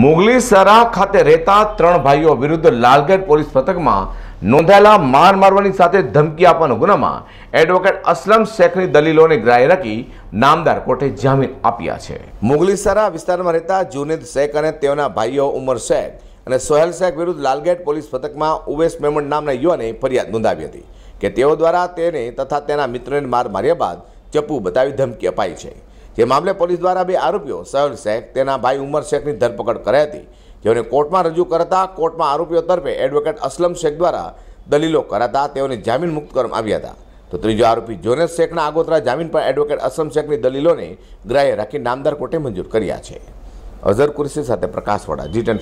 મુગલી સરા ખાતે રહેતા ત્રણ ભાઈઓ વિરુદ્ધ લાલગેટ પોલીસ મથકમાં નોંધાયેલા માર મારવાની સાથે ધમકી આપવાનો ગુનામાં એડવોકેટ અસલમ શેખની દલીલોને ગ્રાહ્ય રાખી નામદાર કોર્ટે જામીન આપ્યા છે મુગલીસરા વિસ્તારમાં રહેતા જુનેદ શેખ અને તેઓના ભાઈઓ ઉમર શેખ અને સોહેલ શેખ વિરુદ્ધ લાલગેટ પોલીસ મથકમાં ઉવેશ મેમણ નામના યુવાને ફરિયાદ નોંધાવી હતી કે તેઓ દ્વારા તેને તથા તેના મિત્રને માર માર્યા બાદ ચપ્પુ બતાવી ધમકી અપાઈ છે જે મામલે પોલીસ દ્વારા બે આરોપીઓ સહન શેખ તેના ભાઈ ઉમર શેખની ધરપકડ કરાઈ હતી જેઓને કોર્ટમાં રજૂ કરતા કોર્ટમાં આરોપીઓ તરફે એડવોકેટ અસલમ શેખ દ્વારા દલીલો કરાતા તેઓને જામીન મુક્ત કરવામાં આવ્યા હતા તો ત્રીજો આરોપી જોનેશ શેખના આગોતરા જામીન પર એડવોકેટ અસલમ શેખની દલીલોને ગ્રાહ્ય રાખી નામદાર કોર્ટે મંજૂર કર્યા છે અઝર કુરશી સાથે પ્રકાશ વડા જી ટેન